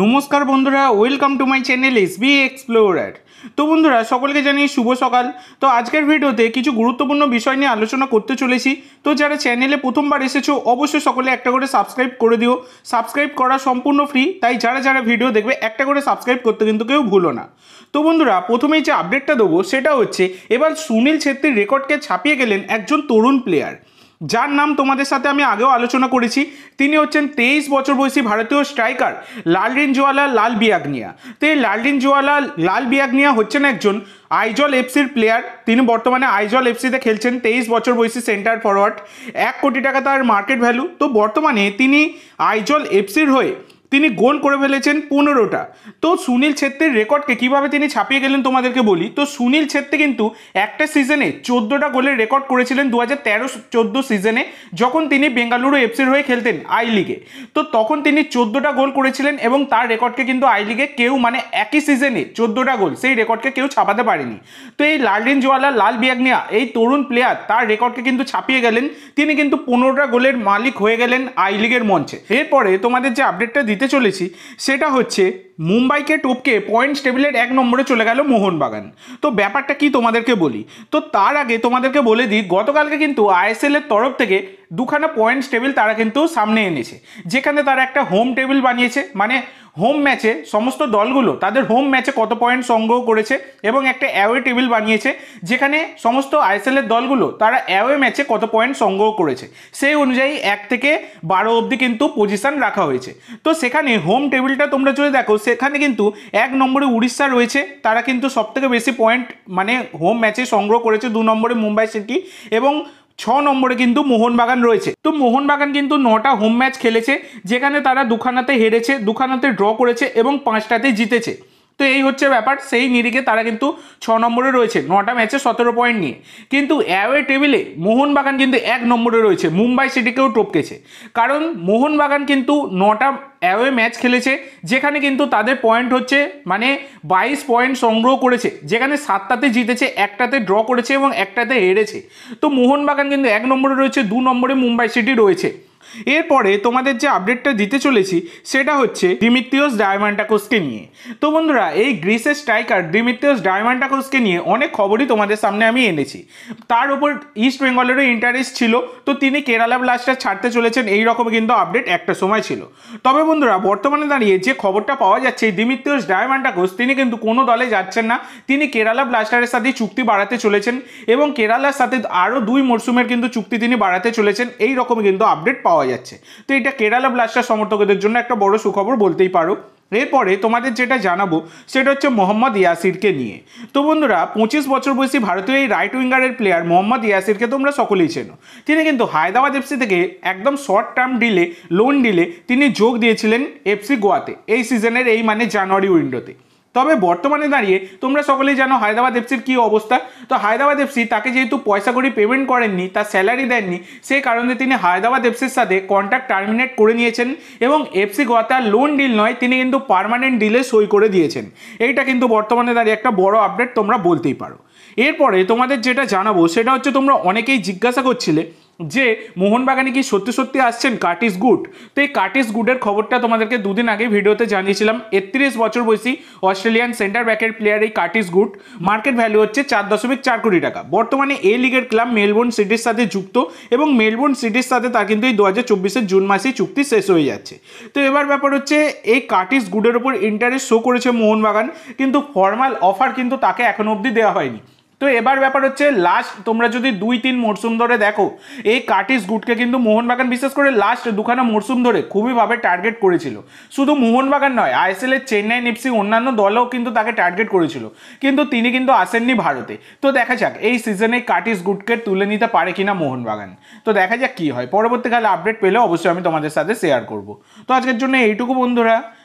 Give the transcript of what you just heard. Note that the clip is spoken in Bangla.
নমস্কার বন্ধুরা welcome to my channel S B explorer তো বন্ধুরা সকলকে জানিয়ে শুভ সকাল তো আজকের ভিডিওতে কিছু গুরুত্বপূর্ণ বিষয় নিয়ে আলোচনা করতে চলেছি তো যারা চ্যানেলে প্রথমবার এসেছো অবশ্যই সকলে একটা করে সাবস্ক্রাইব করে দিও সাবস্ক্রাইব করা সম্পূর্ণ ফ্রি তাই যারা যারা ভিডিও দেখবে একটা করে সাবস্ক্রাইব করতে কিন্তু কেউ ভুলো না তো বন্ধুরা প্রথমেই যে আপডেটটা দেবো সেটা হচ্ছে এবার সুনীল ছেত্রীর রেকর্ডকে ছাপিয়ে গেলেন একজন তরুণ প্লেয়ার যার নাম তোমাদের সাথে আমি আগেও আলোচনা করেছি তিনি হচ্ছেন তেইশ বছর বয়সী ভারতীয় স্ট্রাইকার লালরিন জোয়ালা লাল বিয়াগনিয়া তো এই লালরিন জোয়ালা লাল বিয়াগনিয়া হচ্ছেন একজন আইজল এফসির প্লেয়ার তিনি বর্তমানে আইজল এফসিতে খেলছেন তেইশ বছর বয়সী সেন্টার ফরওয়ার্ড এক কোটি টাকা তার মার্কেট ভ্যালু তো বর্তমানে তিনি আইজল এফসির হয়ে তিনি গোল করে ফেলেছেন পনেরোটা তো সুনীল ছেত্রীর রেকর্ডকে কিভাবে তিনি ছাপিয়ে গেলেন তোমাদেরকে বলি তো সুনীল ছেত্রী কিন্তু একটা সিজনে চোদ্দোটা গোলের রেকর্ড করেছিলেন দু হাজার তেরো চোদ্দো সিজনে যখন তিনি বেঙ্গালুরু এফসির হয়ে খেলতেন আই লিগে তো তখন তিনি চোদ্দোটা গোল করেছিলেন এবং তার রেকর্ডকে কিন্তু আই লিগে কেউ মানে একই সিজনে চোদ্দোটা গোল সেই রেকর্ডকে কেউ ছাপাতে পারেনি তো এই লালডিন জোয়ালা লাল বিয়াগনিয়া এই তরুণ প্লেয়ার তার রেকর্ডকে কিন্তু ছাপিয়ে গেলেন তিনি কিন্তু পনেরোটা গোলের মালিক হয়ে গেলেন আই লিগের মঞ্চে এরপরে তোমাদের যে আপডেটটা দিতে দিতে চলেছি সেটা হচ্ছে মুম্বাইকে টপকে পয়েন্টস টেবিলের এক নম্বরে চলে গেল মোহনবাগান তো ব্যাপারটা কি তোমাদেরকে বলি তো তার আগে তোমাদেরকে বলে দিই গতকালকে কিন্তু এর তরফ থেকে দুখানা পয়েন্টস টেবিল তারা কিন্তু সামনে এনেছে যেখানে তারা একটা হোম টেবিল বানিয়েছে মানে হোম ম্যাচে সমস্ত দলগুলো তাদের হোম ম্যাচে কত পয়েন্ট সংগ্রহ করেছে এবং একটা অ্যাওয়ে টেবিল বানিয়েছে যেখানে সমস্ত এর দলগুলো তারা অ্যাওয়ে ম্যাচে কত পয়েন্ট সংগ্রহ করেছে সেই অনুযায়ী এক থেকে বারো অবধি কিন্তু পজিশন রাখা হয়েছে তো সেখানে হোম টেবিলটা তোমরা যদি দেখো সেখানে কিন্তু এক নম্বরে উড়িষ্যা রয়েছে তারা কিন্তু সবথেকে বেশি পয়েন্ট মানে হোম ম্যাচে সংগ্রহ করেছে দু নম্বরে মুম্বাই সিটি এবং ছ নম্বরে কিন্তু মোহনবাগান রয়েছে তো মোহনবাগান কিন্তু নটা হোম ম্যাচ খেলেছে যেখানে তারা দুখানাতে হেরেছে দুখানাতে ড্র করেছে এবং পাঁচটাতে জিতেছে তো এই হচ্ছে ব্যাপার সেই নিরিখে তারা কিন্তু ছ নম্বরে রয়েছে নটা ম্যাচে সতেরো পয়েন্ট নিয়ে কিন্তু অ্যাওয়ে টেবিলে মোহনবাগান কিন্তু এক নম্বরে রয়েছে মুম্বাই সিটিকেও টপকেছে কারণ মোহনবাগান কিন্তু নটা অ্যাওয়ে ম্যাচ খেলেছে যেখানে কিন্তু তাদের পয়েন্ট হচ্ছে মানে বাইশ পয়েন্ট সংগ্রহ করেছে যেখানে সাতটাতে জিতেছে একটাতে ড্র করেছে এবং একটাতে হেরেছে তো মোহনবাগান কিন্তু এক নম্বরে রয়েছে দু নম্বরে মুম্বাই সিটি রয়েছে এরপরে তোমাদের যে আপডেটটা দিতে চলেছি সেটা হচ্ছে দিমিত্রিয়স ডায়মান্টাকোসকে নিয়ে তো বন্ধুরা এই গ্রিসের স্ট্রাইকার দিমিত্রিয়স ডায়মান্টাকোসকে নিয়ে অনেক খবরই তোমাদের সামনে আমি এনেছি তার উপর ইস্ট বেঙ্গলেরও ইন্টারেস্ট ছিল তো তিনি কেরালা ব্লাস্টার ছাড়তে চলেছেন এই রকম কিন্তু আপডেট একটা সময় ছিল তবে বন্ধুরা বর্তমানে দাঁড়িয়ে যে খবরটা পাওয়া যাচ্ছে দিমিত্রিয়স ডায়মান্টাকোস তিনি কিন্তু কোনো দলে যাচ্ছেন না তিনি কেরালা ব্লাস্টারের সাথে চুক্তি বাড়াতে চলেছেন এবং কেরালার সাথে আরও দুই মরশুমের কিন্তু চুক্তি তিনি বাড়াতে চলেছেন এই রকম কিন্তু আপডেট পাওয়া পাওয়া যাচ্ছে তো এটা কেরালা ব্লাস্টার সমর্থকদের জন্য একটা বড় সুখবর বলতেই পারো এরপরে তোমাদের যেটা জানাবো সেটা হচ্ছে মোহাম্মদ ইয়াসিরকে নিয়ে তো বন্ধুরা পঁচিশ বছর বয়সী ভারতীয় এই রাইট উইঙ্গারের প্লেয়ার মোহাম্মদ ইয়াসিরকে তোমরা সকলেই চেনো তিনি কিন্তু হায়দ্রাবাদ এফসি থেকে একদম শর্ট টার্ম ডিলে লোন ডিলে তিনি যোগ দিয়েছিলেন এফসি গোয়াতে এই সিজনের এই মানে জানুয়ারি উইন্ডোতে তবে বর্তমানে দাঁড়িয়ে তোমরা সকলেই জানো হায়দ্রাবাদ এফসির কী অবস্থা তো হায়দ্রাবাদ এফসি তাকে যেহেতু পয়সা করে পেমেন্ট করেননি তার স্যালারি দেননি সেই কারণে তিনি হায়দ্রাবাদ এফসির সাথে কন্ট্রাক্ট টার্মিনেট করে নিয়েছেন এবং এফসি গোয়াতা লোন ডিল নয় তিনি কিন্তু পারমানেন্ট ডিলে সই করে দিয়েছেন এইটা কিন্তু বর্তমানে দাঁড়িয়ে একটা বড় আপডেট তোমরা বলতেই পারো এরপরে তোমাদের যেটা জানাবো সেটা হচ্ছে তোমরা অনেকেই জিজ্ঞাসা করছিলে যে মোহনবাগানে কি সত্যি সত্যি আসছেন কার্টিস গুড তো এই কার্টিস গুডের খবরটা তোমাদেরকে দুদিন আগে ভিডিওতে জানিয়েছিলাম একত্রিশ বছর বয়সী অস্ট্রেলিয়ান সেন্টার ব্যাকের প্লেয়ার এই কার্টিস গুড মার্কেট ভ্যালু হচ্ছে চার দশমিক চার কোটি টাকা বর্তমানে এই লিগের ক্লাব মেলবোর্ন সিটির সাথে যুক্ত এবং মেলবোর্ন সিটির সাথে তার কিন্তু এই দু হাজার চব্বিশের জুন মাসেই চুক্তি শেষ হয়ে যাচ্ছে তো এবার ব্যাপার হচ্ছে এই কার্টিস গুডের ওপর ইন্টারেস্ট শো করেছে মোহনবাগান কিন্তু ফর্মাল অফার কিন্তু তাকে এখনো অবধি দেওয়া হয়নি তো এবার ব্যাপার হচ্ছে লাস্ট তোমরা যদি দুই তিন মরসুম ধরে দেখো এই কার্টিস গুডকে কিন্তু মোহনবাগান বিশেষ করে লাস্ট দুখানা মরসুম ধরে খুবইভাবে টার্গেট করেছিল শুধু মোহনবাগান নয় আইএসএল এর চেন্নাই এফসি অন্যান্য দলও কিন্তু তাকে টার্গেট করেছিল কিন্তু তিনি কিন্তু আসেননি ভারতে তো দেখা যাক এই সিজনে কার্টিস গুডকে তুলে নিতে পারে কিনা মোহনবাগান তো দেখা যাক কি হয় পরবর্তীকালে আপডেট পেলে অবশ্যই আমি তোমাদের সাথে শেয়ার করব তো আজকের জন্য এইটুকু বন্ধুরা